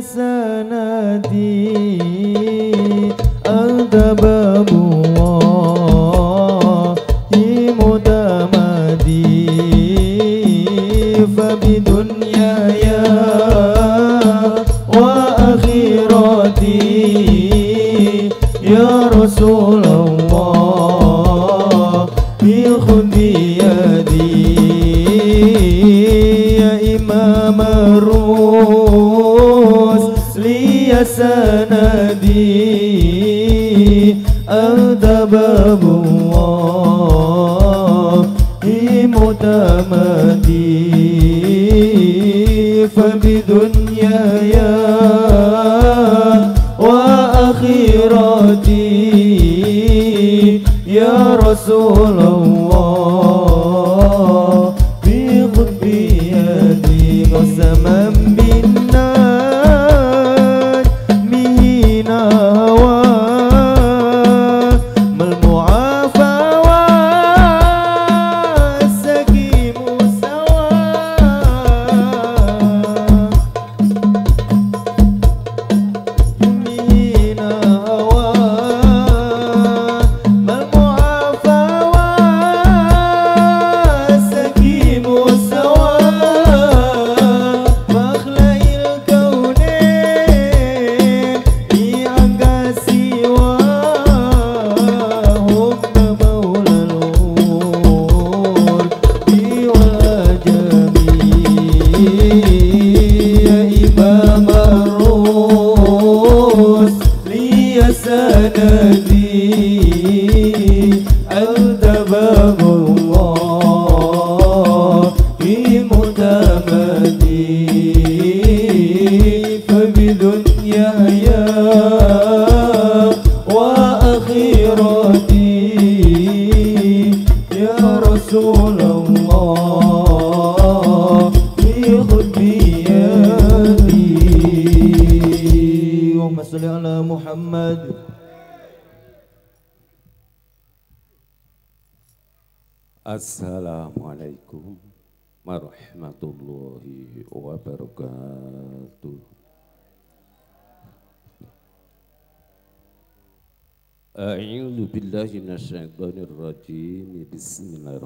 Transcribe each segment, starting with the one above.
سندي أنت باب الله متمدي فبدنياي وآخرتي يا رسول سندي أنت باب الله متمدي فبدنياي وآخرتي يا رسول الله بخذ بيدي قسما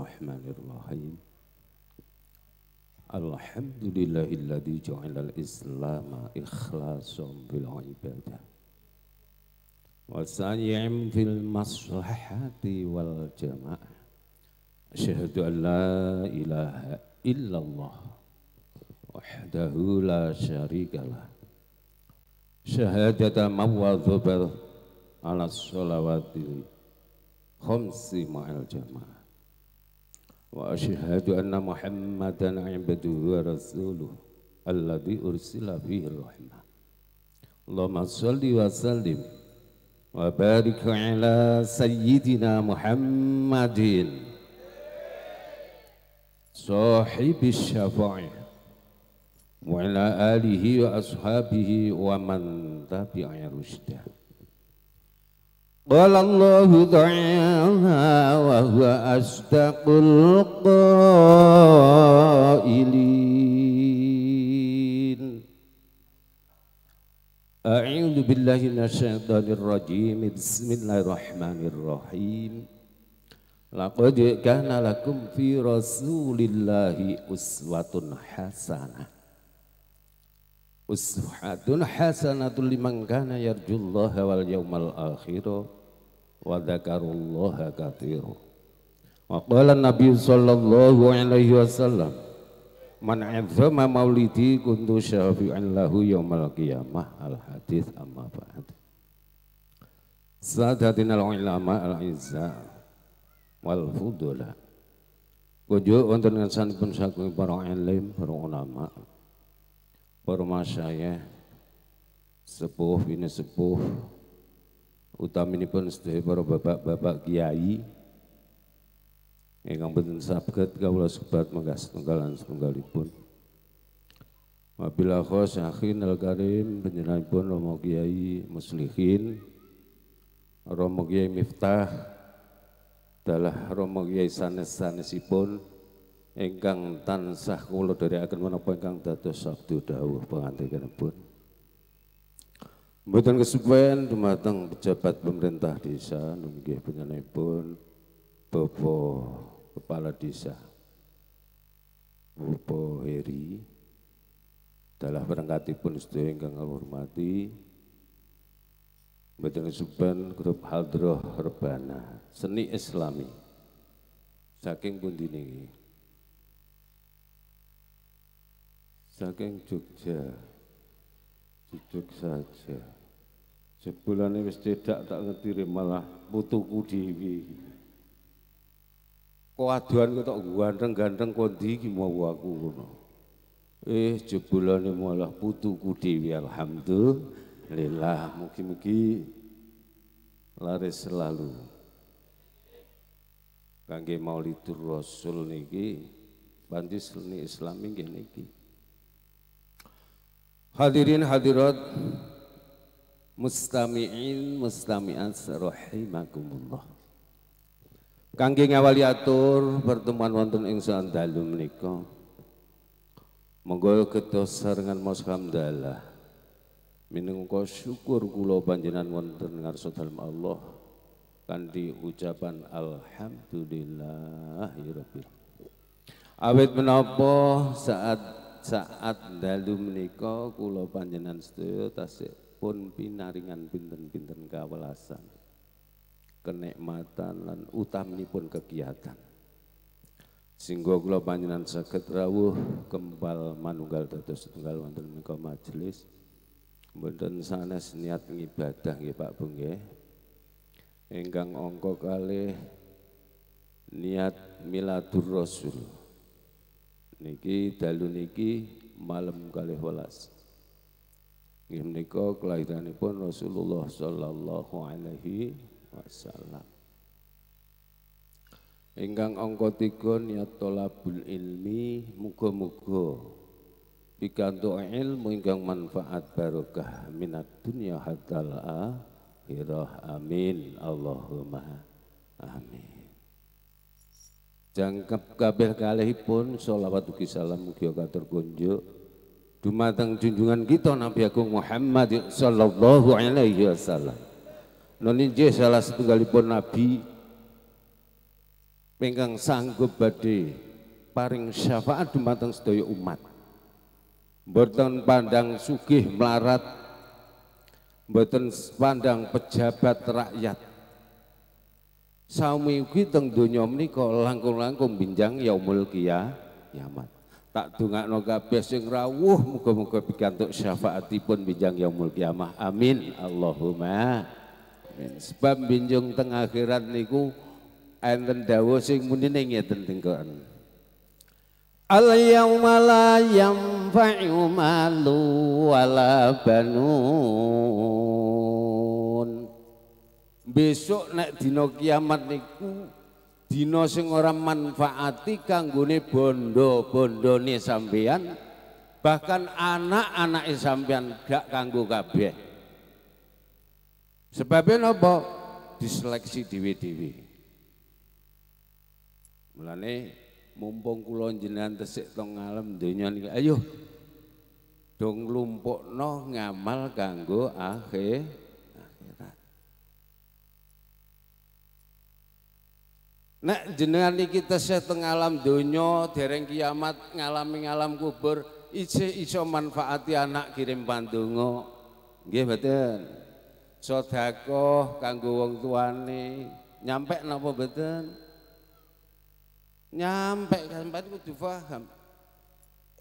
الرحمن الرحيم الحمد لله الذي جعل الإسلام إخلاصا في العبادة وسعيا في المصلحة والجماعة أشهد أن لا إله إلا الله وحده لا شريك له شهادة من وظبر على الصلوات خمس مع الجماعة وأشهد أن محمدا عبده ورسوله الذي أرسل فيه الرحمة اللهم صل وسلم وبارك على سيدنا محمد صاحب الشفاعه وعلى آله وأصحابه ومن تبع رشده قال الله دعاها وهو أصدق القائلين أعوذ بالله من الشيطان الرجيم بسم الله الرحمن الرحيم لقد كان لكم في رسول الله أسوة حسنة ushatun hasanatul liman kana yarjullaha wal yawmal akhir wa dzakarullaha katsir. Wa qala Nabi sallallahu alaihi wasallam man azama maulidi kuntu syafi'an lahu yawmal qiyamah al hadis amma ba'd. al ulama al izza wal fudula. Kujuk dengan sanipun saking para ulama para ulama. Perma saya sepuh ini sepuh pun sedaya para bapak-bapak kiai yang boten sabket kaulah sebat menggah setunggal lan Mabila Wabilah khos akhin al karim panjenenganipun Romo Kiai Muslihin Romo Kiai Miftah adalah Romo Kiai sanes-sanesipun Engkang tansah dari akan menapa ingkang dados sabdu dawuh pangandikanipun. Mboten kesuwen dumateng pejabat pemerintah desa nggih panjenenganipun Bapak Kepala Desa Bapak Heri dalah berangkatipun sedaya ingkang kula hormati Mboten kesuwen grup Haldroh Rebana seni Islami saking pundi niki saking Jogja duduk saja sebulan wis tidak tak ngetiri malah putuku dewi koaduan kok ganteng-ganteng kondi iki mau aku ngono eh ini malah putuku dewi alhamdulillah mugi-mugi laris selalu kangge Maulidur Rasul niki pantes Islam inggih niki Hadirin hadirat mustami'in mustami'at rahimakumullah. Kangge ngawali atur pertemuan wonten ingsun dalu menika. Monggo kedos sarengan maos hamdalah. Minangka syukur kula panjenengan wonten ngarsa dalem Allah kanthi ucapan alhamdulillahirabbil Awet menapa saat saat dalu menika kula panjenengan sedaya tasih pun pinaringan pinten-pinten kawelasan kenikmatan lan utaminipun kegiatan singgo kula panjenengan saged rawuh kembal manunggal dados setunggal wonten menika majelis Mboten sanes niat ngibadah nggih Pak Bung nggih. Ingkang angka kalih niat miladur Rasul. Niki dalu niki malam kalih welas. Nggih menika kelahiranipun Rasulullah sallallahu alaihi wasallam. Ingkang angka 3 niat tolabul ilmi muga-muga pikantuk ilmu ingkang manfaat barokah minat dunia hatal akhirah. Amin. Allahumma amin jangkep kabeh kalihipun sholawat ugi salam mugi katur kunjuk dumateng junjungan kita Nabi Agung Muhammad sallallahu alaihi wasallam nun salah salah setunggalipun nabi ingkang sanggup badhe paring syafaat dumateng sedaya umat mboten pandang sugih melarat mboten pandang pejabat rakyat Sami ugi teng donya menika langkung-langkung binjang yaumul kiamat. Tak dongakno kabeh yang rawuh muga-muga pikantuk syafaatipun binjang yaumul kiamah. Amin. Allahumma. Amin. Sebab binjung teng akhirat niku enten dawuh sing muni ning ngeten Al yauma la yanfa'u malu wala banun besok nek dino kiamat niku dino sing ora manfaati kanggone bondo-bondone sampean bahkan anak anak sampean gak kanggo kabeh sebabnya nopo diseleksi dhewe-dhewe mulane mumpung kula jenengan tesik tong alam donya niki ayo dong lumpukno ngamal kanggo akhir Nek jenengan iki tesih teng alam donya dereng kiamat ngalami alam kubur ije iso manfaati anak kirim pandonga. Nggih mboten. Sedekah kanggo wong tuane nyampe napa mboten? Nyampe sampean kudu paham.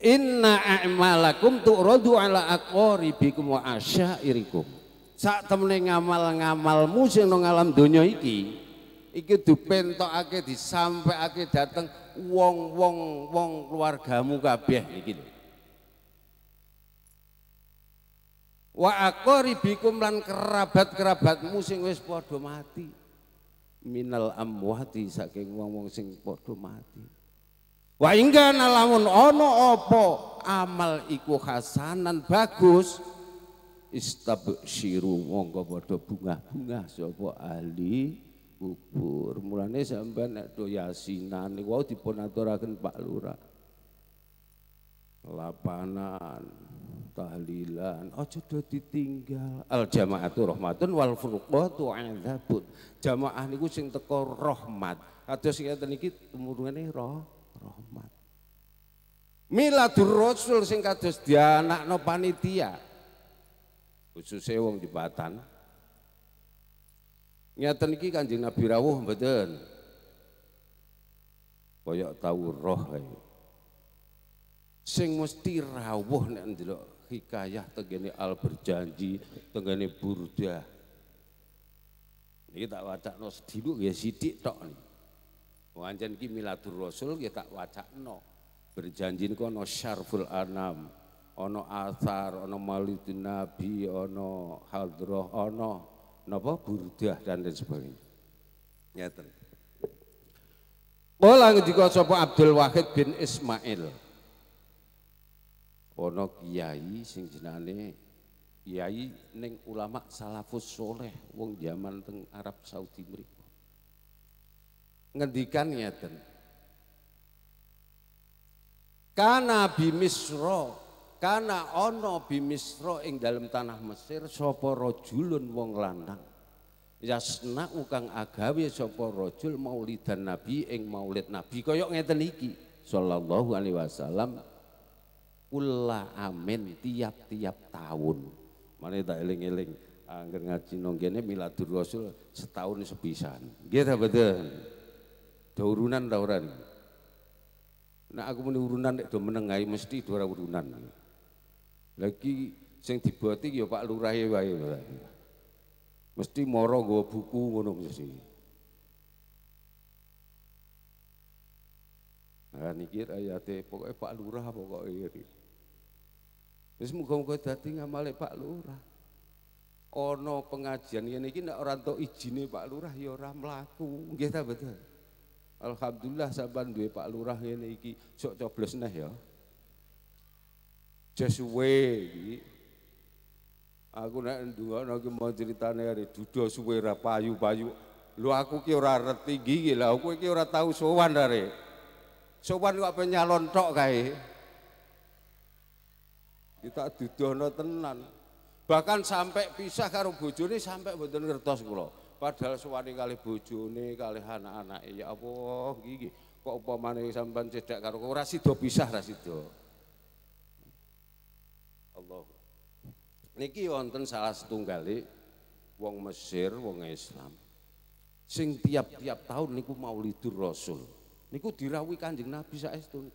Inna a'malakum tu'radu ala aqaribikum wa asyairikum. Sak temene ngamal-ngamalmu sing nang alam donya iki, iki dipentokake disampaikake dateng wong-wong wong keluargamu kabeh iki lho. Wa aqaribikum lan kerabat-kerabatmu sing wis padha mati. Minal amwati saking wong-wong sing padha mati. Wa ingga nalamun ana apa amal iku hasanan bagus istabsyiru monggo padha bunga-bunga sapa ahli dikubur. Mulane sampean nek do yasinan niku wau dipun aturaken Pak Lurah. Lapanan, tahlilan, aja do ditinggal. Al jamaatu rahmatun wal furqatu adzabun. Jamaah niku sing teko rahmat. Kados ngeten iki tumurune roh rahmat. Miladur Rasul sing kados dianakno panitia. Khususnya wong jembatan. Ngeten iki Kanjeng Nabi rawuh mboten. Kaya tau roh ae. Sing mesti rawuh nek ndelok hikayah tengene Al Berjanji, tengene Burda. Niki tak wacakno sediluk ya sithik tok niki. Wong anjen iki miladur rasul ya tak wacakno. Berjanji niku ana syarful anam, ana athar, ana malitin nabi, ana hadroh, ana napa burdah dan lain sebagainya. Ngeten. Kala ngendika sapa Abdul Wahid bin Ismail. ono kiai sing jenane kiai neng ulama salafus soleh wong zaman teng Arab Saudi mriku. Ngendikan ngeten. Kana bimisro karena ono bimisro ing dalam tanah Mesir soporo rajulun wong lanang. Yasna ukang agawe sapa rajul maulidan Nabi ing maulid Nabi koyok ngeten iki sallallahu alaihi wasallam kula amin tiap-tiap tahun. mana tak eling-eling angger ngaji nang kene miladur rasul setahun sepisan. Nggih ta betul. Daurunan ta Nah aku muni urunan nek do menengahi mesti dua urunan. Lagi sing dibuat ya Pak Lurah ya wae. Ya, Mesti moro gue buku ngono sini. Nah niki ayate pokoknya Pak Lurah pokoknya iki. Terus muka-muka dati ngamale Pak Lurah. orno pengajian ini ini nek orang tau izinnya Pak Lurah ya orang melaku. Gitu betul. Alhamdulillah saban duwe Pak Lurah ini iki sok coblos nih ya aja suwe iki. Aku nek ndungokno iki mau critane are duda suwe ra payu-payu. Lho aku ki ora reti iki lha kowe ki ora tau sowan are. Sowan kok pe nyalon tok kae. Kita didono tenan. Bahkan sampai pisah karo bojone sampai mboten ngertos kula. Padahal suwani kali bojone kali anak anak ya Allah gigi kok upamanya sampan cedak karo ora sida pisah rasidho. Allah. Niki wonten salah kali e wong Mesir, wong Islam. Sing tiap-tiap tahun niku Maulidur Rasul. Niku dirawi Kanjeng Nabi saestu.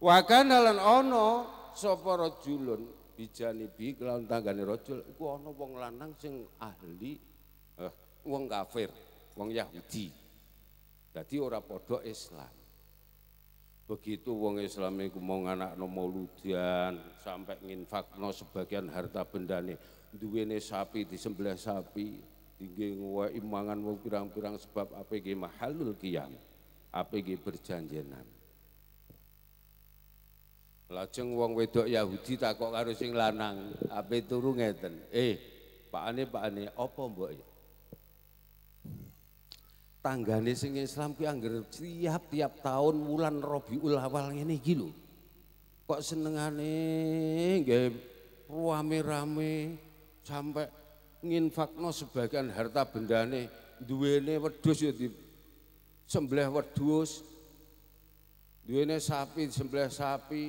Wa kana lan ana sapa rajulun bijani bi kelawan tanggane rajul iku ana wong lanang sing ahli eh, wong kafir, wong Yahudi. Jadi ora podo Islam. Begitu wong Islam iku mau nganakno mauludan sampai nginfakno sebagian harta bendane, nih sapi di sebelah sapi, tinggi ngua mangan mau pirang-pirang sebab apa? APG mahalul kiam, APG perjanjian Lajeng wong wedok Yahudi kok harus sing lanang, apa turu ngeten. Eh, pak pakane pakane apa boy tanggane sing Islam kuwi angger tiap-tiap tahun wulan Rabiul Awal ngene iki lho. Kok senengane nggih rame-rame sampai nginfakno sebagian harta bendane duwene wedhus ya di sembelih wedhus duwene sapi sembelih sapi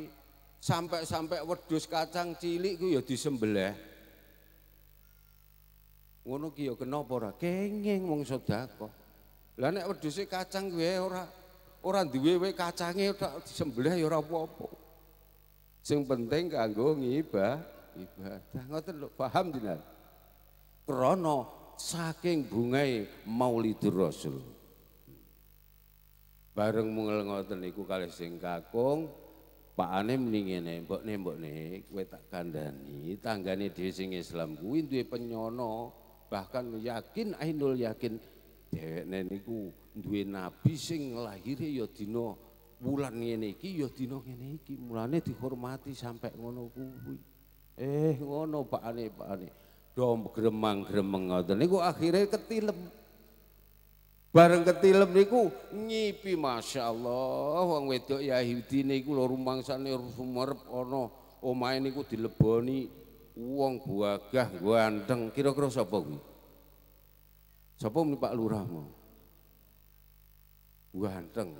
sampai-sampai wedhus kacang cilik ku ya disembelih ngono ki ya kenapa ora kenging wong sedekah Lah nek wedhuse kacang kuwi ora ora duwe wae kacange tok disembelih ya ora apa-apa. Sing penting kanggo ngibah ibadah. Ngoten lho, paham jenengan? Krana saking bungae Maulidur Rasul. Bareng mungel ngoten niku kalih sing kakung Pak Ane mendingin nih, mbok nih, mbok nih, kue tak kandani, tanggani di sing Islam, kue itu penyono, bahkan yakin, ainul yakin, dhewekne niku duwe nabi sing lahire ya dina wulan ngene iki ya dina ngene iki mulane dihormati sampai ngono kuwi eh ngono pakane pakane dom gremang gremeng ngoten niku akhire ketilem bareng ketilem niku nyipi masyaallah wong wedok yahudi niku lho rumangsane sumerep ana omahe niku dileboni wong buagah ganteng kira-kira sapa kuwi Sapa Pak lurahmu? Ganteng.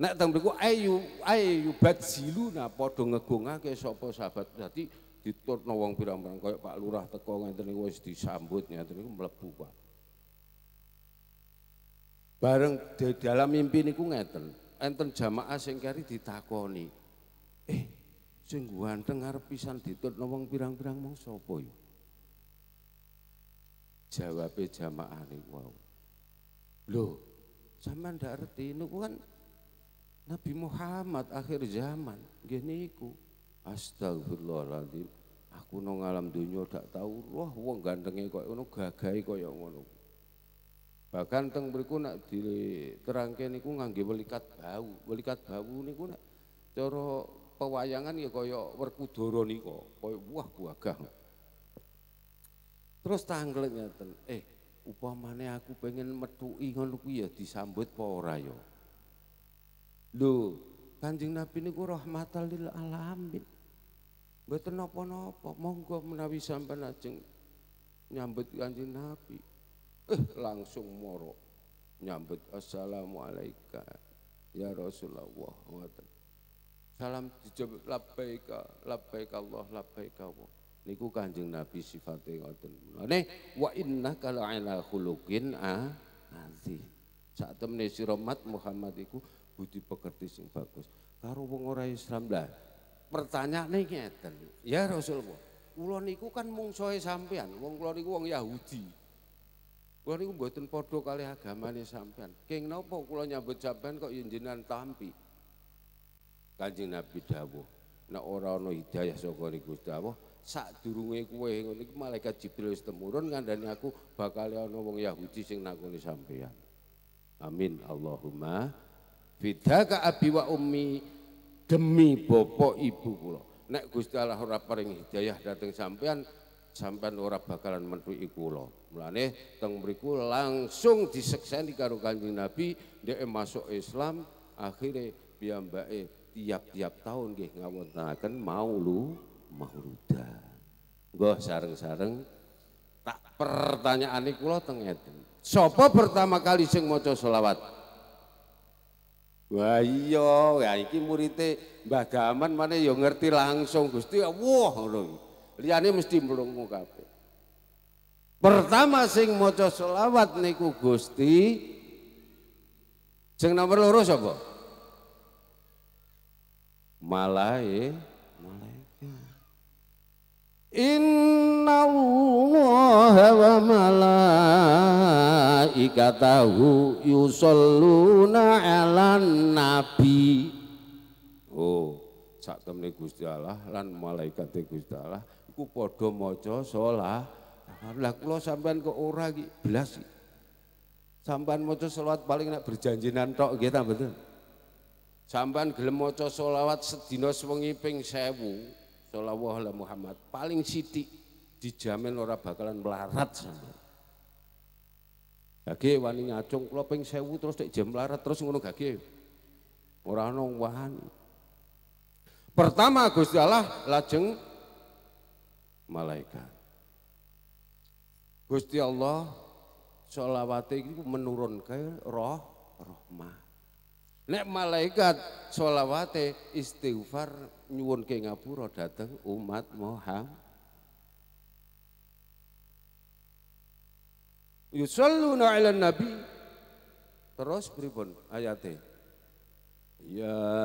Nek teng mriku ayu ayu bajiluna padha ngegongake sapa sahabat. Dadi diturno wong pirang-pirang kaya Pak Lurah teko ngenten niku wis disambut ngenten niku mlebu Pak. Bareng di dalam mimpi niku ngeten, enten jamaah sing kari ditakoni. Eh, sing ganteng arep pisan diturno wong pirang-pirang mong sapa yo? Ya? Jawabnya jamaah niku wau. lo sampean ndak ngerti niku kan Nabi Muhammad akhir zaman gini niku. Astagfirullahaladzim. Aku nong alam dunia dak tahu wah wong gandenge koyo ngono gagahe yang ngono. Bahkan teng beriku nak diterangke niku ngangge belikat bau. belikat bau niku nak coro pewayangan ya koyo Werkudara nika, koyo wah gagah. Terus tanggulnya ngeten, eh upamane aku pengen metuki ngono kuwi ya disambut apa ora ya? Lho, Kanjeng Nabi niku rahmatal lil alamin. Mboten napa-napa, monggo menawi sampean ajeng nyambut Kanjeng Nabi. Eh langsung moro nyambut assalamualaikum ya Rasulullah ngoten. Salam dijawab labbaika labbaik Allah labbaik Allah. Niku Kanjeng Nabi sifatnya ngoten. Nih wa innaka la'ala khuluqin azim. Sak si romat Muhammad iku budi pekerti sing bagus. Karo wong ora Islam lah. nih ngeten. Ya Rasulullah, kula niku kan mungsuhe sampean. Wong kula niku wong Yahudi. Kula niku mboten padha kali agamane sampean. Keng napa kula nyambut sampean kok yinjinan tampi? Kanjeng Nabi dawuh, nek ora ana hidayah saka niku Gusti Allah, sak durunge kowe ngono iki malaikat Jibril wis temurun ngandani aku bakal ana wong Yahudi sing nakoni sampean. Amin Allahumma fidaka abi wa ummi demi bopo ibu kula. Nek Gusti Allah ora paring hidayah dateng sampean sampean ora bakalan ibu kula. Mulane teng mriku langsung disekseni karo Kanjeng Nabi dhek masuk Islam akhire piyambake tiap-tiap tahun nggih ngawontenaken maulu mahruda. Nggih sareng-sareng tak pertanyaan kula teng ngeten. Sapa pertama kali sing maca selawat? Wah iya, ya iki murite Mbah Gaman mana ya ngerti langsung Gusti. Wah ngono. Liyane mesti mlungu kabeh. Pertama sing maca selawat niku Gusti. Sing nomor loro sapa? ya. Inna Allah wa malaikatahu yusalluna 'alan nabi. Oh, sak temne Gusti Allah lan malaikate Gusti Allah iku padha maca salat. Lah kula sampean kok ora iki blas iki. Sampean maca sholawat paling nek berjanjian tok nggih ta mboten? Sampean gelem maca selawat sedina sewengi ping 1000. Sallallahu alaihi Muhammad. Paling siti dijamin ora bakalan melarat sampean. Gage wani nyacung kula ping 1000 terus nek jam melarat terus ngono gage. Ora ana wani. Pertama Gusti Allah lajeng malaikat. Gusti Allah sholawat itu menurunkan ke roh rahmat. Nek malaikat sholawate istighfar nyuwun ke ngapura dateng umat Muhammad. Yusalluna ala nabi terus pripun ayate Ya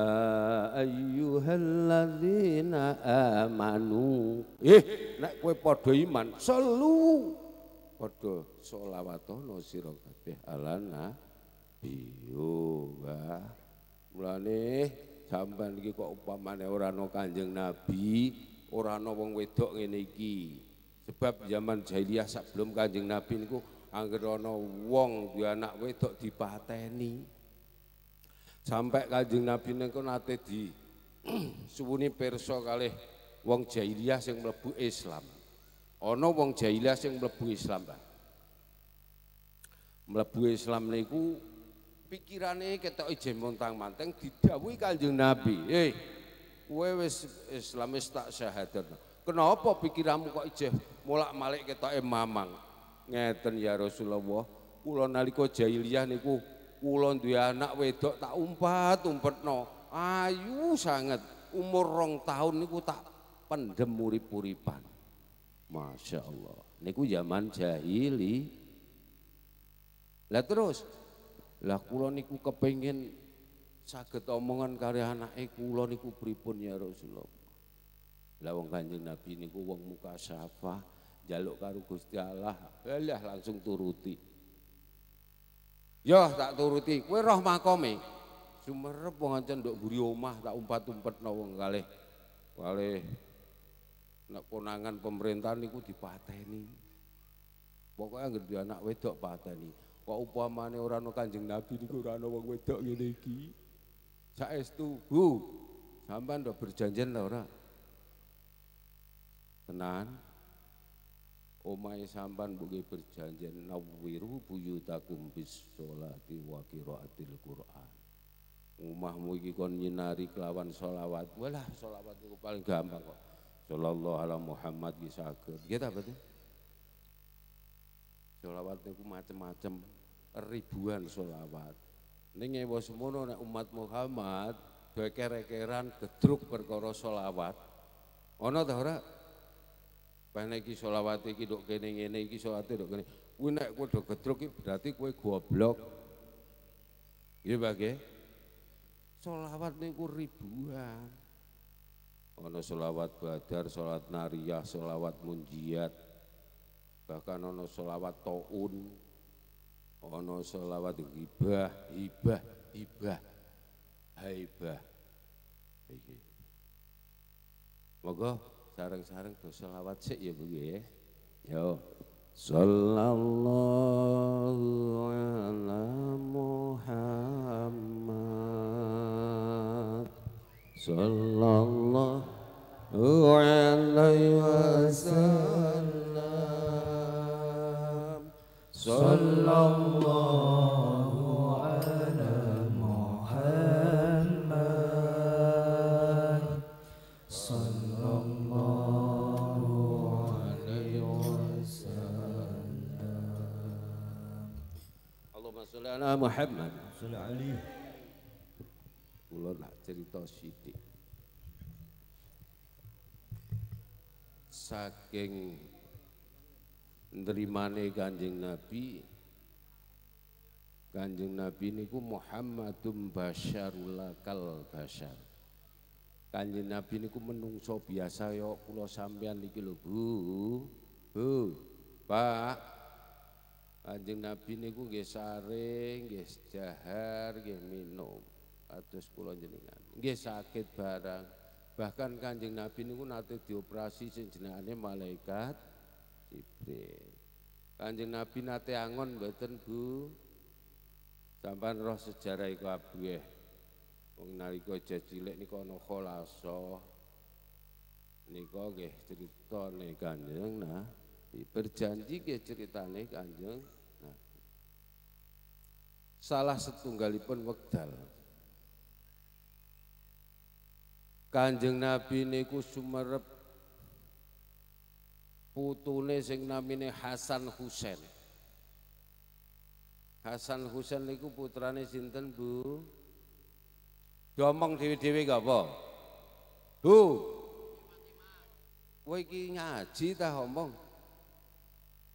ayyuhalladzina amanu eh nek kowe padha iman selu padha sholawatono sira kabeh alana iyo wah mulane sampean iki kok upamane ora ana Kanjeng Nabi ora ana wong wedok ngene iki sebab zaman jahiliyah sebelum Kanjeng Nabi niku anggere ana wong duwe anak wedok dipateni sampai Kanjeng Nabi niku nate di suwuni perso kalih wong jahiliyah sing mlebu Islam ana wong jahiliyah sing mlebu Islam Pak mlebu Islam niku pikirane ketok ijen montang manteng didawi Kanjeng Nabi eh kue wis Islamis tak syahadat kenapa pikiranmu kok ijeh mulak malik ketoke mamang ngeten ya Rasulullah kulon naliko jahiliyah niku kulon ya anak wedok tak umpat umpet no ayu sangat umur rong tahun niku tak pendem urip-uripan Masya Allah niku zaman jahili lah terus lah kula niku kepengin saged omongan karya anake kula niku pripun ya Rasulullah. Lah wong Kanjeng Nabi niku wong muka syafa, jaluk karo Gusti Allah. Alah langsung turuti. Yo tak turuti, kowe roh makome. Sumerep wong ancen nduk mburi omah tak umpat-umpetno wong kalih. Kalih nek konangan pemerintah niku dipateni. Pokoknya anggere anak wedok pateni kok upamane orang ana Kanjeng Nabi niku ora ana wong wedok ngene iki. Saestu, Bu. Sampeyan do berjanjian ta ora? Tenan. Omahe sampean mbok berjanjian nawiru buyutakum bis sholati wa qiraatil Qur'an. Umahmu iki kon nyinari kelawan sholawat. Walah sholawat itu paling gampang kok. Sallallahu ala Muhammad bisa saged. Nggih ta berarti? Solawat niku macam-macam ribuan solawat. ini ngewa semono nek umat Muhammad beker-ekeran gedruk perkara solawat. Ono ta ora? Pene iki solawat iki dok kene ngene iki solawate dok kene. Kuwi nek kowe dok gedruk iki berarti kowe goblok. Iya bagai. Solawat niku ribuan. Ono solawat badar, solat nariyah, solawat munjiat, bahkan ono solawat toun ono solawat hibah hibah hibah haibah iki monggo sareng-sareng do selawat sik ya Bu ya, yo sallallahu ala Muhammad sallallahu alaihi wasallam Muhammad. Sallallahu alaihi. Kula nak cerita sithik. Saking nerimane Kanjeng Nabi Kanjeng Nabi ku Muhammadum basyarul kal basyar Kanjeng Nabi ku menungso biasa ya pulau sampean niki lho Bu Bu Pak Kanjeng Nabi ini ku gesaring gesjahar dahar nggih minum atus kula jenengan gesakit sakit barang bahkan kanjeng nabi ku nanti dioperasi sing malaikat titik Kanjeng Nabi nate angon mboten Bu sampean roh sejarah iku abuh wong nalika cilik nika ana kholasa nika nggih critane Kanjeng nah diperjanji nggih critane Kanjeng salah setunggalipun wekdal Kanjeng Nabi niku sumerep putune sing namine Hasan Husain. Hasan Husain niku putrane sinten, Bu? Domong dhewe-dhewe gak apa? Bu. Kowe iki ngaji ta omong?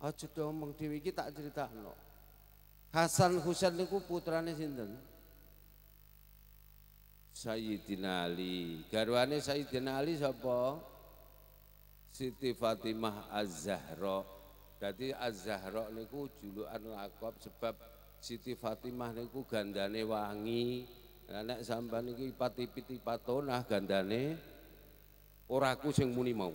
Aja domong dhewe iki tak critakno. Hasan Husain niku putrane sinten? Sayyidina Ali. Garwane Sayyidina Ali sapa? Sayyidina Siti Fatimah Az-Zahra. Azahro Az-Zahra niku julukan lakop sebab Siti Fatimah niku gandane wangi. Lah nek sampean iki pati-piti patonah gandane ora aku sing muni mau.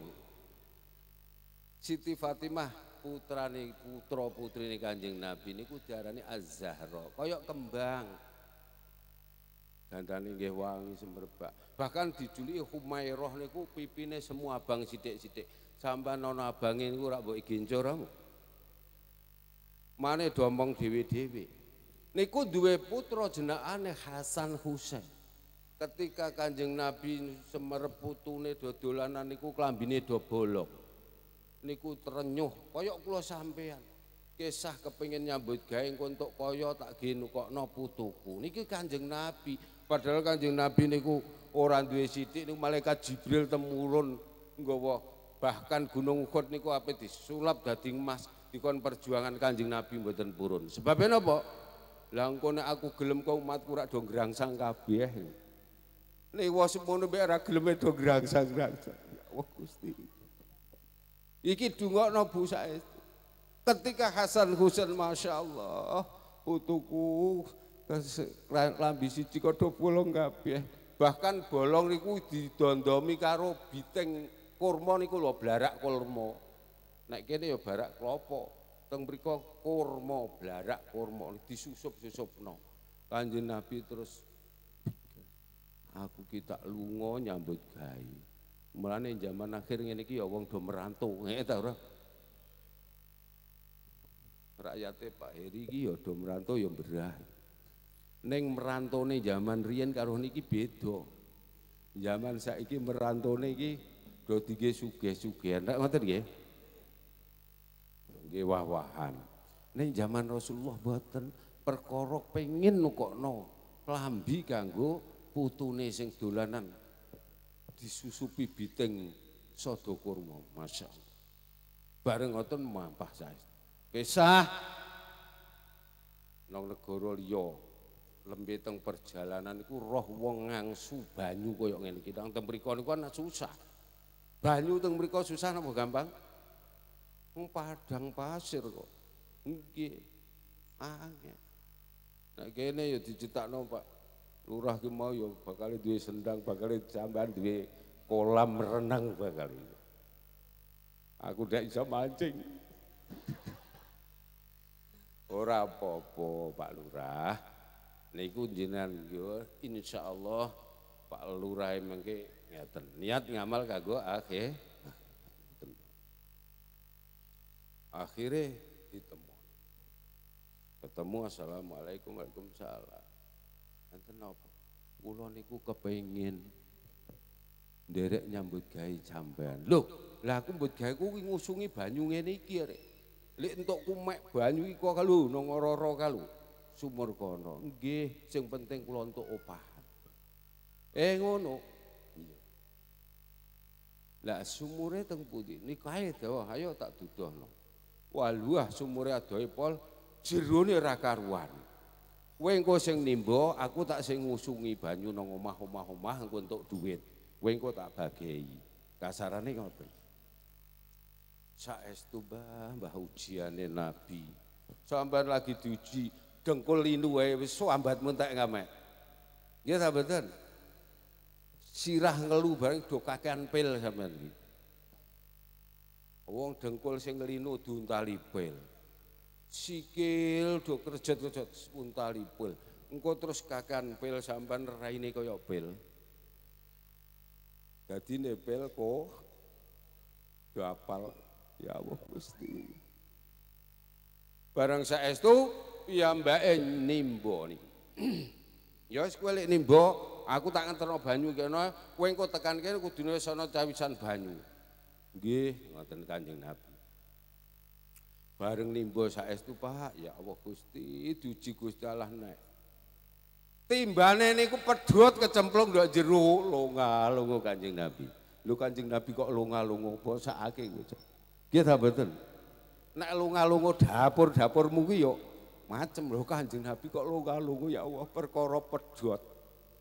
Siti Fatimah putrane putra putrine Kanjeng Nabi niku diarani Az-Zahra, kaya kembang gantane nggih wangi semerbak bahkan dijuluki Humairah niku pipine semua abang sithik-sithik sampean nona abang niku rak mbok gincur kamu mane domong dhewe-dhewe niku duwe putra jenengane Hasan Husain ketika Kanjeng Nabi semerep putune do dolanan niku klambine do bolong niku terenyuh koyok kula sampean kisah kepingin nyambut untuk engko tak ginu kok no putuku niki Kanjeng Nabi Padahal Kanjeng Nabi niku orang duwe sithik niku malaikat Jibril temurun nggawa bahkan Gunung Uhud niku ape disulap dadi emas dikon perjuangan Kanjeng Nabi mboten purun. Sebabe napa? Lah engko aku gelem kok umatku rak do grangsang kabeh. Lewa semono mbek ora geleme do grangsang-grangsang. Ya Allah Gusti. Iki dungokno Bu saya Ketika Hasan Husain Masya Allah, Kan lambi siji kodho bolong kabeh. Bahkan bolong niku didondomi karo biteng kurma niku lho blarak kurma. Nek kene ya barak klopo. Teng mriku kurma, blarak kurma disusup-susupno. Kanjeng Nabi terus aku kita tak lunga nyambut gawe. Mulane zaman akhir ngene iki ya wong do merantau, ngene ta ora? Pak Heri iki ya do merantau ya berah. Neng merantone zaman rian karo niki beda. Zaman saiki merantone iki do tiga suge suge, Ndak materi? nggih? Nggih wahan Neng zaman Rasulullah buatan perkorok pengin nukokno klambi kanggo putune sing dolanan disusupi biteng soto kurma. Masya Allah. Bareng ngoten mampah saya. Kisah nong negara liya lembe teng perjalanan iku roh wong ngangsu banyu koyo ngene iki teng mriku niku ana susah banyu teng mriku susah napa gampang wong padang pasir kok nggih angel nek kene ya dicetakno Pak lurah ki mau ya bakal duwe sendang bakal sampean duwe kolam renang bakal aku ndak iso mancing ora apa-apa Pak Lurah niku jenengan insya Allah Pak Lurah mengke ngeten. Niat ngamal kagok akhir. Akhirnya ditemu. Ketemu assalamualaikum waalaikumsalam. Enten apa? Kula niku kepengin nderek nyambut gawe sampean Loh, lah aku mbut gawe ku ngusungi banyu ngene iki arek. Lek entuk kumek banyu iku kalu nang ora kalu sumur kono. Nggih, sing penting kula entuk opahan. Eh ngono. Iya. Lah sumure teng pundi? Nikahe dawa, ayo tak dudohno. Waluah sumure adohe pol jerone raka karuan. Kowe engko sing nimba, aku tak sing ngusungi banyu nang omah-omah-omah engko entuk Kowe engko tak bagei. Kasarane ngoten. Saestu Mbah, Mbah ujiane Nabi. sambar lagi diuji, dengkul lindu wae wis so ambat mentek ngame. Ya ta betul. Sirah ngelu bareng do kakean pil sampean iki. Wong dengkul sing linu diuntali pil. Sikil do kerjet-kerjet untali pil. Engko terus kakean pil sampean raine kaya pil. Jadi nepel kok do apal ya Allah Gusti. Barang saestu piyambake nimbo ni. ya wis kowe lek nimbo, aku tak ngenterno banyu kene, kowe engko tekan kene kudune wis ana cawisan banyu. Nggih, ngoten Kanjeng Nabi. Bareng nimbo saestu, Pak, ya Allah Gusti, diuji Gusti Allah nek. Timbane niku pedhot kecemplung ndak jero lunga-lunga Kanjeng Nabi. Lho Kanjeng Nabi kok lunga-lunga apa sakake kowe. Nggih ta mboten? Nek lunga-lunga dapur-dapurmu ki yo macem loh kanjeng Nabi kok longgah lunga ya Allah perkara pedot.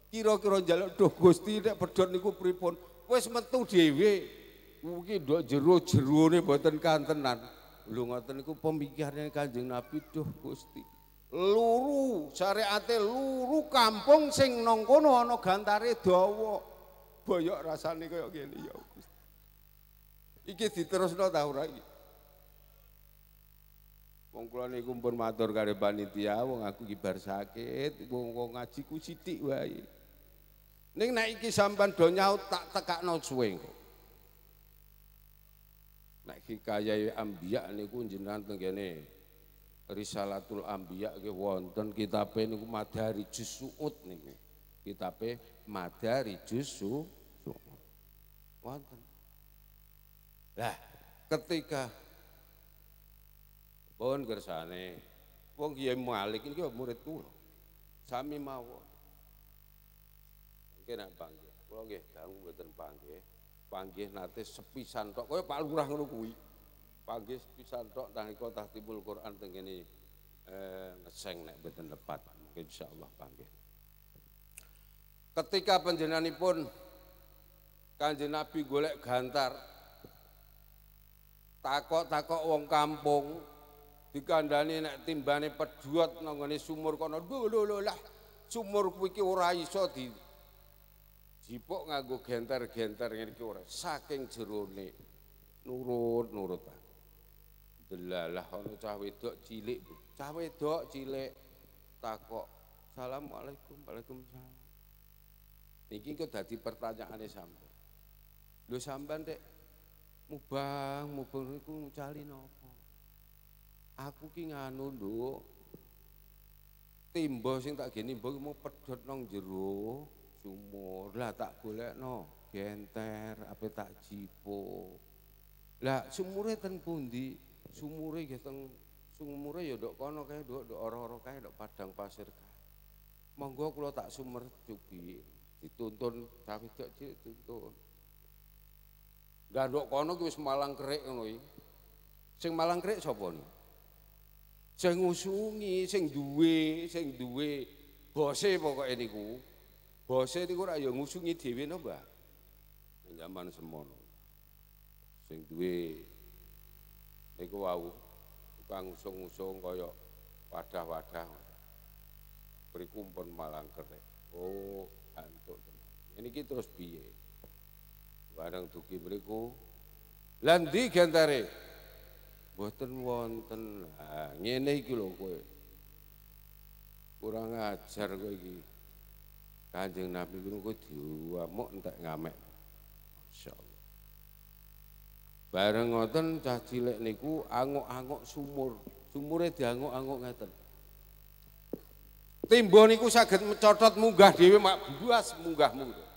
Kira-kira njaluk duh Gusti nek pedot niku pripun? Wis metu dhewe. Mungkin ndok jero-jerone boten kantenan. Lho ngoten niku pemikirane Kanjeng Nabi duh Gusti. Luru syariate luru kampung sing nang kono ana gantare dawa. Boyok rasane kaya ngene ya Gusti. Iki diterusno ta ora iki? Wong kula niku pun matur kali panitia, wong aku kibar sakit, wong wong ngaji ku sithik wae. Ning nek iki sampean do nyaut tak tekakno suwe kok. Nek kaya ambiya niku jenengan teng kene. Risalatul Ambiya ke wonten kitabe niku Madari nengi, niku. Kitabe Madari Jusuud. Wonten. Lah, ketika pun kersane. Wong Kiai Malik ini murid kula. Sami mawon. Mungkin nak panggil. Kula nggih dangu mboten panggil. Panggil nate sepisan tok. Kaya Pak Lurah ngono kuwi. Panggil sepisan tok kota timbul Quran teng kene eh, ngeseng nek mboten lepat. Mungkin insyaallah panggil. Ketika panjenenganipun Kanjeng Nabi golek gantar takok-takok wong kampung dikandani nek timbane pedhot nanggone sumur kono lho lah sumur kuwi ki ora iso di jipuk nganggo genter-genter ngene ki ora saking jerone nurut nurut delalah ono cah wedok cilik cah wedok cilik takok assalamualaikum waalaikumsalam niki kok dadi pertanyaane sampean lho sampean rek mubang mubang niku ngucali napa aku ki nganu nduk timba sing tak gini mbok mau pedhot nang jero sumur lah tak golek no genter apa tak jipo lah sumure ten pundi sumure ya teng sumure ya ndok kono kae ndok ndok ora-ora kae ndok padang pasir kae monggo kula tak sumer cuki dituntun tapi cok cik dituntun gak ndok kono ki wis malang kerik ngono iki sing malang kerik sapa nih sing ngusungi sing duwe sing duwe bose pokoke niku bose niku ora ya ngusungi dhewe no Mbah zaman semono sing duwe niku wau tukang ngusung usung kaya wadah-wadah berkumpul malang kere oh antuk ini kita terus biye. barang tuki beriku Landi digentare Boten wonten ngene iki lho kowe. Kurang ajar kowe iki. Kanjeng Nabi kuwi kok diamuk entek ngamek. Masyaallah. Bareng ngoten cah cilik niku anguk-anguk sumur. Sumure dianguk-anguk ngeten. Timbo niku saged mencotot munggah dhewe mak buas munggah munggah.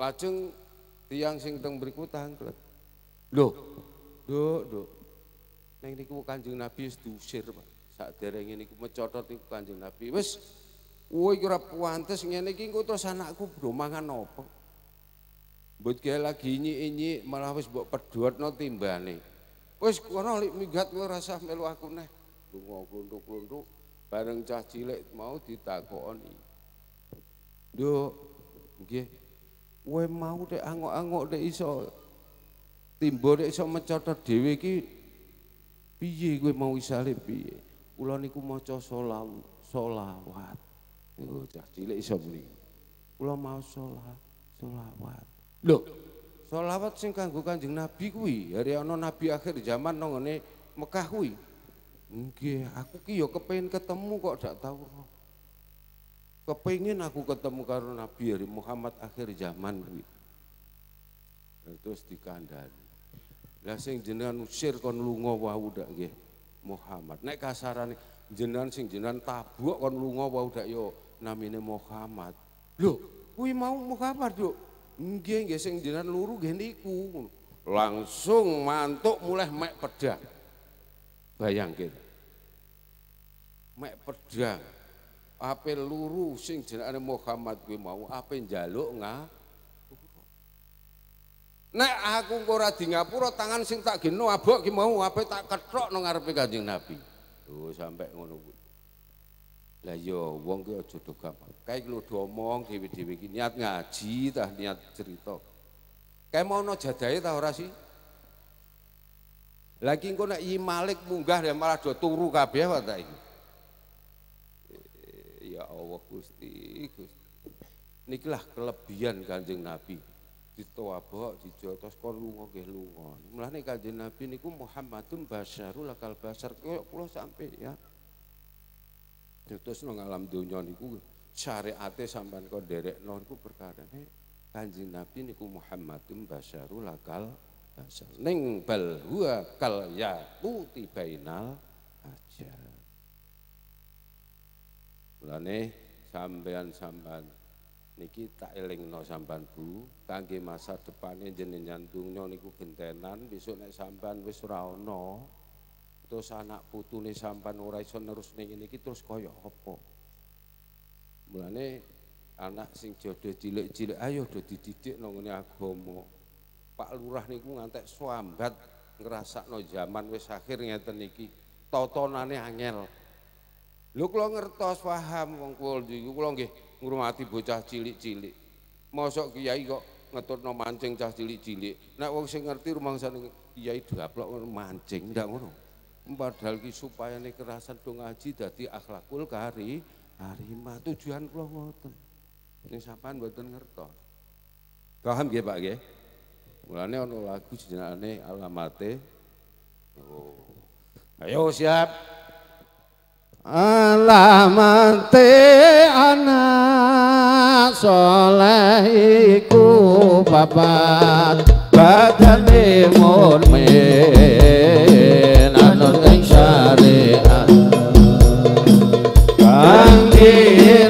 Lajeng tiang sing teng mriku tangklet. do do lho. Neng niku Kanjeng Nabi wis diusir, Pak. Saderenge niku mecotot niku Kanjeng Nabi. Wis woi ora pantes ngene iki engko terus anakku bro mangan apa? Mbut gawe lagi nyi-nyi malah wis mbok pedhotno timbane. Wis kono lek minggat kowe rasa melu aku neh. Lunga kluntuk-kluntuk bareng cah cilik mau ditakoni. do nggih. Kowe mau dek angok-angok dek iso timbone iso mencatat Dewi, iki piye gue mau isale piye kula niku maca sholawat sholawat niku cah cilik iso mriki kula mau sholawat sholawat lho sholawat sing kanggo Kanjeng Nabi kuwi hari ana nabi akhir zaman nang ngene Mekah kuwi nggih aku ki ya kepengin ketemu kok dak tau kepengin aku ketemu karo Nabi hari Muhammad akhir zaman kuwi nah, terus dikandani lah sing jenengan usir kon lunga wau dak nggih Muhammad. Nek kasarane jenengan sing jenengan tabuk kon lunga wau dak yo namine Muhammad. Lho, kuwi mau Muhammad yo. Nggih nggih sing jenengan luru nggih niku. Langsung mantuk mulai mek pedah. Bayangke. Mek pedah. Ape luru sing jenengan Muhammad kuwi mau ape njaluk nggak Nek aku ora di ngapura tangan sing tak geno abok ki mau apa tak kethok nang ngarepe Kanjeng Nabi. Oh sampai ngono kuwi. Lah yo, iya, wong ki aja do gampang. Kae lu do omong dhewe-dhewe iki niat ngaji tah niat cerita. Kae mau ana jadahe tah ora sih? Lagi engko nek Yi Malik munggah ya malah do turu kabeh wae ta iki. Eh, ya Allah Gusti, Gusti. Nikilah kelebihan Kanjeng Nabi ditowabok dijok terus kon lunga nggih lunga mulane kanjeng nabi niku Muhammadun basyarul lakal basar koyo kula ya terus nang alam donya niku syariate sampean kok nderekno niku perkarane kanjeng nabi niku Muhammadun basyarul lakal basar ning bal huwa kal puti bainal ajar mulane sampean-sampean niki tak eling no samban bu kangge masa depannya jenin jantung niku gentenan besok naik samban wis raono terus anak putu nih samban urai so nerus nih ini terus koyok opo mulane anak sing jodoh cilik cilik ayo do dididik nongoni agomo pak lurah niku ngantek suambat ngerasa jaman zaman wis ngeten teniki totonane angel lu kalau ngertos paham wong kulo di kulo gih ngurmati bocah cilik-cilik. Mosok kiai kok ngeturno mancing cah cilik-cilik. Nek wong sing ngerti rumangsa kiai dhaplok mancing ndak ngono. Padahal ki supaya nek kerasan do ngaji dadi akhlakul kari harimah tujuan kula ngoten. Ning sampean mboten ngertos. Paham nggih Pak nggih? Mulane ana lagu jenengane alamate. Oh. Ayo, siap. Alamate anak soleh iku bapak badan limun min anu ing kang kira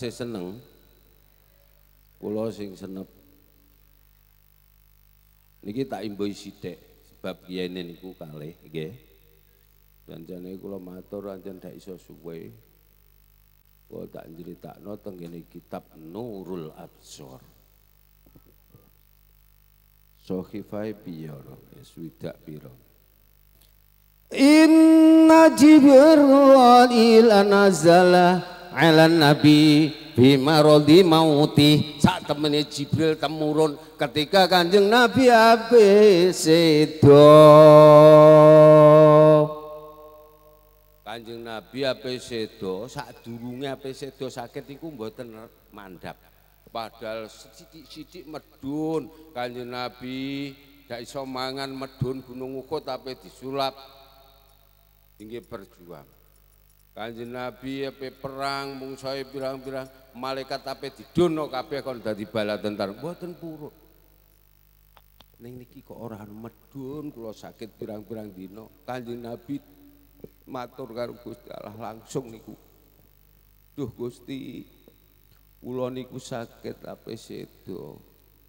tasih seneng kula sing senep niki tak imboi sithik sebab kiyene niku kalih nggih jancane kula matur ancen dak iso suwe kula tak nyritakno teng kene kitab Nurul Absor Sohifai piyoro, ya, suwidak piro. In Jibril anazala ala nabi bima rodi mauti saat temennya Jibril temurun ketika kanjeng nabi habis itu kanjeng nabi habis itu saat durungnya habis itu sakit itu mboten mandap padahal sidik-sidik medun kanjeng nabi gak iso mangan medun gunung ukut tapi disulap tinggi berjuang Kanjeng Nabi ape perang mung sae pirang-pirang malaikat ape didono kabeh kon dadi bala tentara mboten puruk Neng niki kok orang medun kula sakit pirang-pirang dino, Kanjeng Nabi matur karo Gusti Allah langsung niku Duh Gusti kula niku sakit ape sedo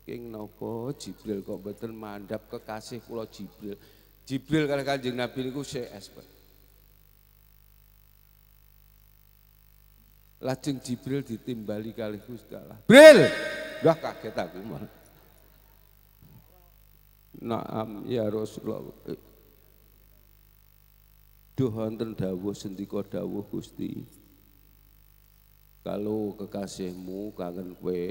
King nopo Jibril kok mboten mandap kekasih kula Jibril Jibril kan Kanjeng Nabi niku CS Pak Lajeng Jibril ditimbali kali Gusti Allah. Bril, wah kaget aku malah. Naam ya Rasulullah. Duh wonten dawuh sendika dawuh Gusti. Kalau kekasihmu kangen kowe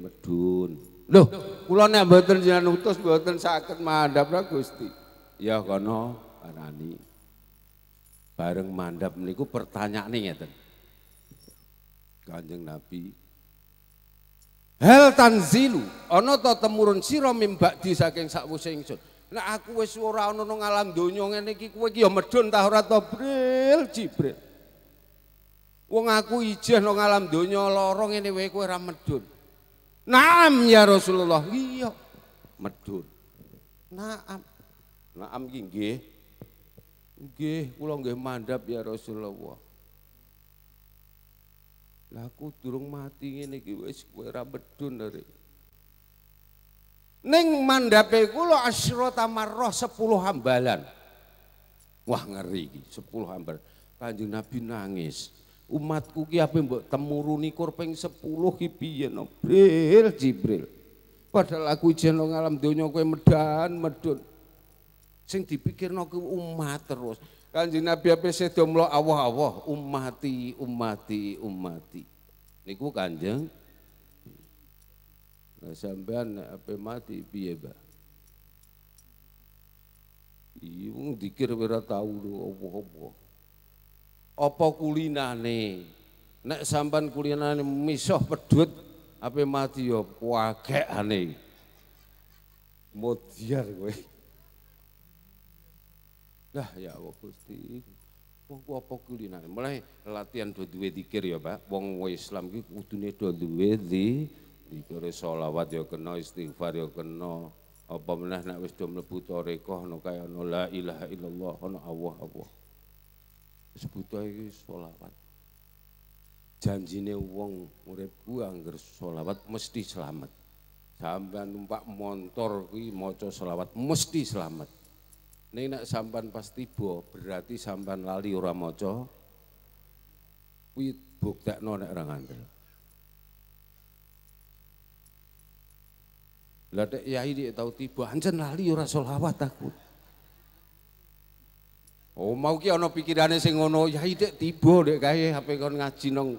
medun. Loh, kula nek mboten jenengan utus mboten saged mandhap ra Gusti. Ya kono arani. Bareng mandhap niku pertanyaane ngeten. Kanjeng Nabi. Hal tanzilu ana ta temurun sira mimbak di saking sakwise ingsun. Nek aku wis ora ana nang alam donya ngene iki kowe iki ya medhun ta ora ta jibril. Wong aku ijeh nang alam donya lara ngene wae kowe ora medhun. Naam ya Rasulullah. Iya. Medhun. Naam. Naam ki nggih. Nggih, kula nggih mandap ya Rasulullah. Laku durung mati ngene iki wis kowe ora medun Ning mandape kula asyro tamarroh 10 hambalan. Wah ngeri iki, 10 hambalan. Kanjeng Nabi nangis. Umatku ki ape mbok temuruni kurping 10 ki piye no? Bril Jibril. Padahal aku jeneng no ngalam donya kowe medan medun. Sing dipikirno ku umat terus. Kanjeng Nabi apa sedo mlok Allah-Allah ummati ummati ummati. Niku Kanjeng. Lah sampean apa mati piye, Mbak? Iyo wong dikir ora tau lho apa-apa. Apa kulinane? Nek sampean kulinane misuh pedhut apa mati ya wagekane. Modiar kowe. Dah ya Allah Gusti. Wong ku apa kuwi mulai latihan do duwe dikir ya, Pak. Wong Islam ki kudune do duwe di dikir selawat ya kena, istighfar ya kena. Apa meneh nek wis do mlebu tarekah ono kaya ono la ilaha illallah ono Allah Allah. Wis buta iki selawat. Janjine wong uripku angger selawat mesti selamat. Sampeyan numpak motor kuwi maca selawat mesti selamat. Ning nak sampan pas tiba berarti sampan lali ora maca kuwi buktekno nek ora ngandel. Lah Lada yai dia tau tiba ancen lali ya ora solawat aku. Oh mau ki ono pikirane sing ono yai dek tiba dek kae hp kon ngaji nong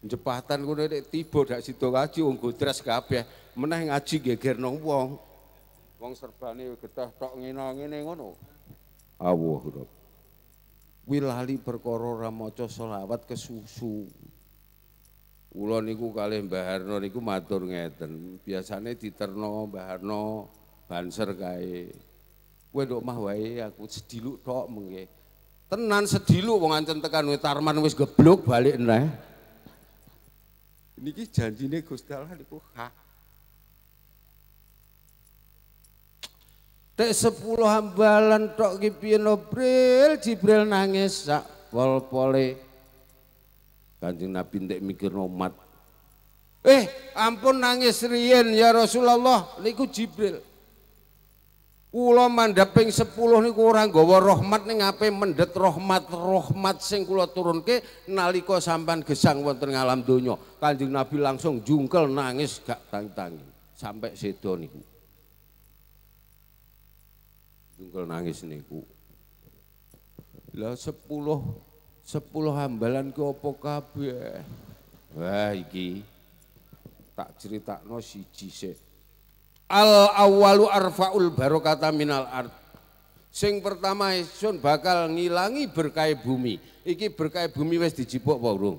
jepatan kowe dek tiba dak situ ngaji wong godres kabeh meneh ngaji geger nong wong. Wong serbane getah tok ngina ngene ngono. Allahu Rob. Wilali perkara ra maca selawat kesusu. Kula niku kalih Mbah Harno niku matur ngeten. Biasane diterno Mbah Harno banser kae. Kowe nduk mah aku sediluk tok mengke. Tenan sediluk wong ancen tekan Tarman wis geblok balik neh. Niki janjine Gusti Allah niku hak. Tek sepuluh hambalan tok kipien obril, Jibril nangis sak pol-pole. Kanjeng Nabi ndek mikir nomad. Eh, ampun nangis riyen ya Rasulullah, niku Jibril. Kula mandaping sepuluh niku orang gawa rahmat ning ngape mendet rahmat rahmat sing kula turunke nalika sampan gesang wonten ngalam donya. Kanjeng Nabi langsung jungkel nangis gak tangi-tangi sampai sedo niku. tunggal nangis niku. Lah sepuluh sepuluh hambalan ke opo kabeh. Wah iki tak cerita siji sik. Al awalu arfaul barokata minal ard. Sing pertama sun bakal ngilangi berkah bumi. Iki berkah bumi wes dijipok apa urung?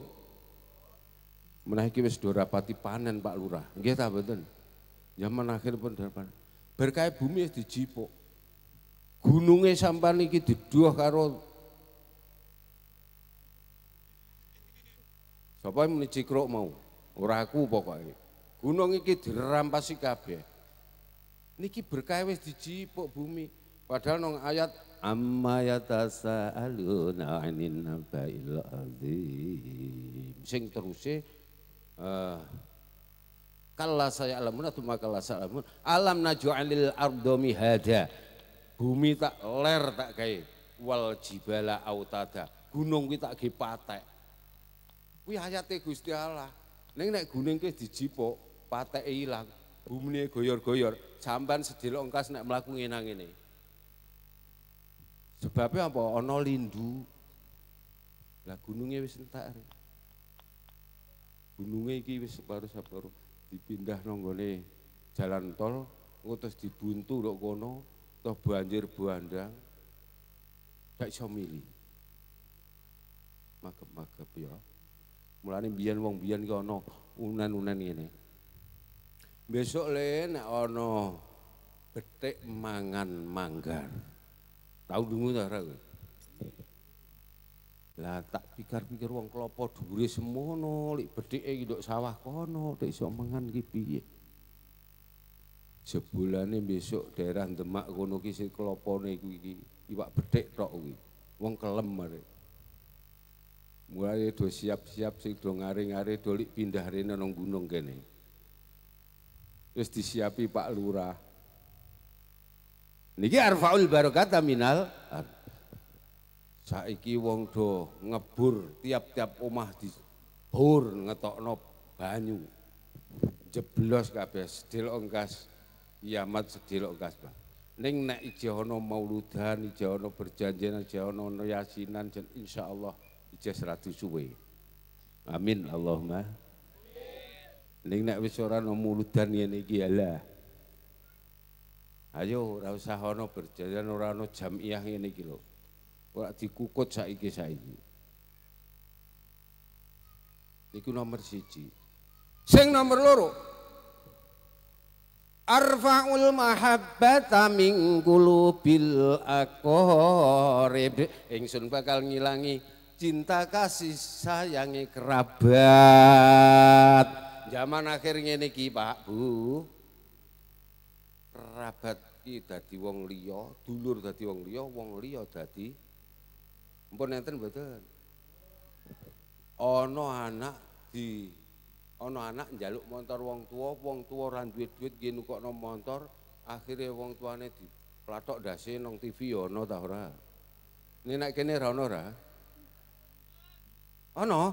Menah dua rapati panen Pak Lurah. Nggih ta mboten? Zaman akhir pun berkah bumi wis dijipok gununge sampean di diduh karo yang muni cikruk mau? orang aku pokoknya Gunung iki di kabeh. Niki berkah di jipok bumi. Padahal nong ayat amma yatasaaluna anin nabail azim. Sing terusnya, uh, eh, kalla saya alamun atau maka saya alamun alam naju'alil ardo mihada bumi tak ler tak gawe wal jibala autada gunung kita tak ge patek kuwi ayate Gusti Allah ning nek gunung kuwi dijipuk pateke ilang bumine goyor-goyor sampean sedelok engkas nek mlaku ngene ngene sebabnya apa ana lindu lah gunungnya wis gunungnya iki wis separuh-separuh dipindah nonggone jalan tol ngutus dibuntu dok kono toh banjir buandang gak iso milih magep-magep ya mulane biyen wong biyen ki ana unan-unan ngene besok le nek ana betik mangan manggar tau dungu ta ora Lah tak pikir-pikir wong klopo dhuwure semono, lik bedhike nduk sawah kono, tak iso mangan ki piye jebulane besok daerah Demak kono ki sing klopone iku iki iwak betik tok kuwi wong kelem mare mulai do siap-siap sing do ngari-ngari dolik pindah rene nang gunung kene terus disiapi Pak Lurah niki arfaul barokata minal ar saiki wong do ngebur tiap-tiap omah di bur ngetokno banyu jeblos kabeh sedil ongkas kiamat sedelok gas bang. Neng nek ijih ana mauludan, ijih berjanjian, ijih ana dan insya Allah ija seratus suwe. Amin Allahumma. Ning nek wis ora ana mauludan ngene iki Allah. Ya Ayo ora usah ana berjanjian ora ana jamiah ngene iki lho. Ora dikukut saiki saiki. Iku nomor siji. Sing nomor loro, Arfa'ul mahabbata minggulu bil akorib Ingsun bakal ngilangi cinta kasih sayangi kerabat Zaman akhir ini ki pak bu Kerabat ki dadi wong liya, dulur dadi wong liya, wong liya dadi Mpun nenten betul Ono anak di ana anak njaluk motor wong tua, wong tua ora duit duit kok motor, akhirnya wong tuane pelatok dasi nong TV yo, ya no ora. Ini naik kene ra ana ora? Ono.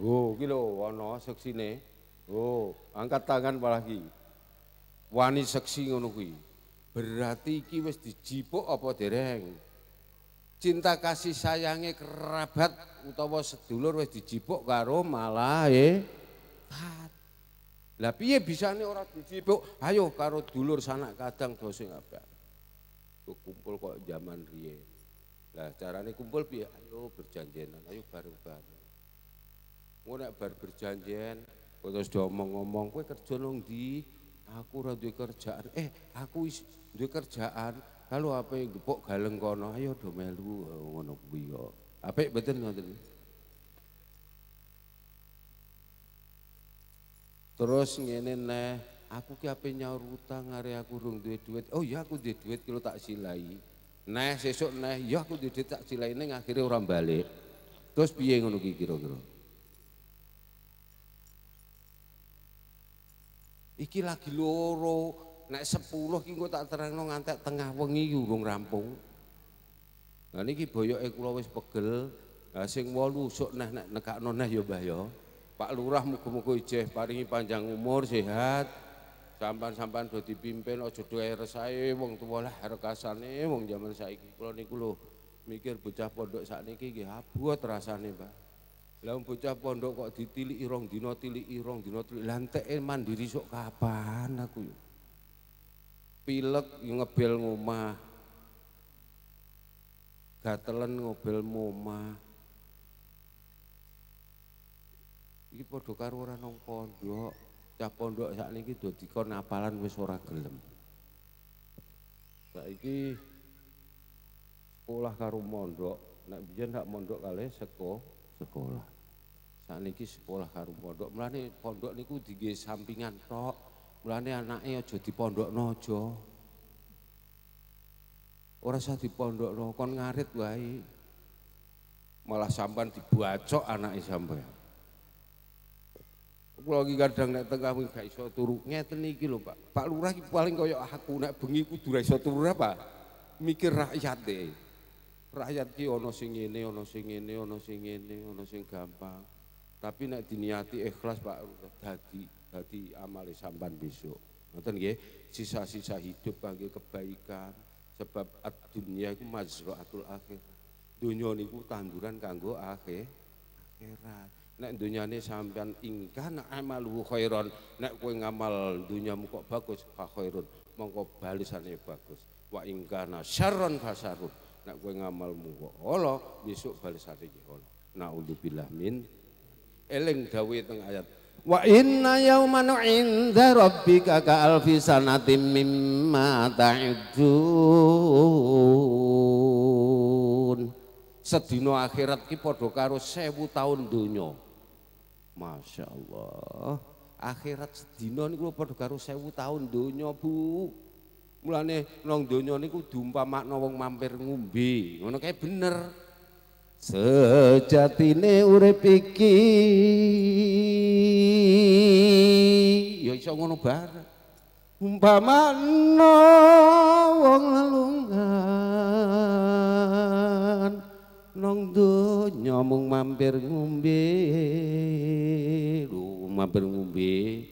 Oh, gilo ono seksi ne, Oh, angkat tangan balagi, wanit Wani seksi ngono kuwi. Berarti iki wis dijipuk apa dereng? Cinta kasih sayangnya kerabat utawa sedulur wis dijipuk karo malae. Eh? tobat. Lah piye bisane ora dicipuk? Ayo karo dulur sanak kadang dosa ngabak. Kumpul kok zaman riyen. Lah carane kumpul piye? Ayo berjanjian, ayo bareng-bareng. Mau nak bar berjanjian, terus diomong-omong, kowe kerja nang di Aku ora kerjaan. Eh, aku is duwe kerjaan. kalau apa yang gepok galeng kono? Ayo do melu oh, ngono kuwi kok. Apik mboten nonton? Terus ngene neh, aku ki ape nyaur utang arek aku rung duwe duit. Oh iya aku duwe duit kilo tak silai. Neh sesuk neh, ya aku duwe duit tak silai ning akhire ora balik. Terus piye ngono ki kira-kira? Iki lagi loro, nek sepuluh ki tak terang terangno ngantek tengah wengi urung rampung. Lah niki boyok ekulawis pegel. Lah sing 8 usuk neh nek nekakno neh ya Mbah ya. Pak Lurah muga-muga ijeh paringi panjang umur sehat sampan-sampan do dipimpin aja do resae wong tuwa lah rekasane wong jaman saiki kula niku lho mikir bocah pondok sakniki nggih abot rasane Pak Lah bocah pondok kok ditili irong dina tiliki irong dina tiliki lanteke mandiri sok kapan aku yo Pilek ngebel ngomah Gatelen ngobel ngomah iki padha karo ora nang pondok cah pondok sakniki do kon apalan wis ora gelem saiki sekolah karo mondok nek biyen dak mondok kali seko sekolah sakniki sekolah karo pondok mlane pondok niku digawe sampingan tok mlane anake aja dipondokno aja ora usah dipondokno kon ngarit wae malah sampean dibacok anake sampean kula lagi kadang nek tengah wingi gak iso turu. Ngeten iki lho, Pak. Pak Lurah iki paling koyo aku nek bengi kudu iso turu apa? Mikir rakyat deh. Rakyat ki ana sing ngene, ana sing ngene, ana sing ngene, ana sing gampang. Tapi nek diniati ikhlas Pak lurah dadi dadi amale sampan besok. Ngoten nggih, sisa-sisa hidup kangge kebaikan sebab dunia iku mazraatul akhir. Dunia niku tanduran kanggo akhir akhirat nek dunyane sampean amal amalu khairon nek kue ngamal dunyamu kok bagus fa khairun mongko balisane bagus wa ingkana syarron fasarun nek kowe ngamalmu kok ala besok balisane ki ala naudzubillah min eling gawe teng ayat wa inna yawman inda rabbika ka alfi sanatin mimma ta'udun sedina akhirat ki padha karo sewu tahun donya Masya Allah akhirat sedina niku padha karo sewu tahun donya Bu mulane nang donya niku dumpa makna wong mampir ngombe ngono kae bener sejatine urip iki ya iso ngono bareng umpama wong lelungan nong dunya mung mampir ngombe lu mampir ngombe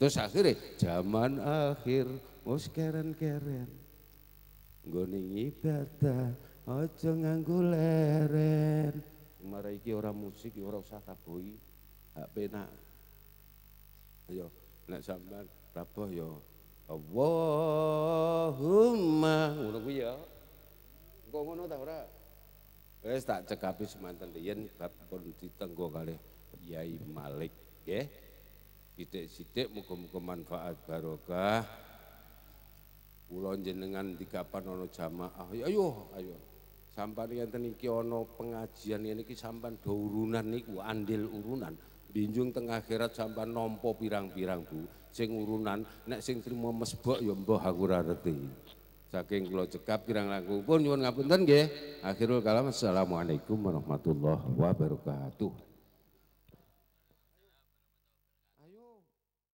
terus akhirnya zaman akhir muskeren keren-keren nggone ibadah aja nganggo leren mare iki ora musik ora usah taboi gak penak ayo nek sampean rabah ya Allahumma ngono kuwi ya kok ngono ta ora Wes tak cekapi semanten riyen bab pun ditenggo kali Kyai Malik nggih. Sidik-sidik muga-muga manfaat barokah. Kula jenengan dikapan ono jamaah. Ayo ayo. Sampan enten iki ono pengajian ini iki sampan do urunan niku andil urunan. Binjung teng akhirat sampan nompo pirang-pirang Bu. Sing urunan nek sing trimo mesbok ya mbah aku ora Saking kula cekap kirang langkung pun nyuwun ngapunten nggih. Akhirul kalam assalamualaikum warahmatullahi wabarakatuh.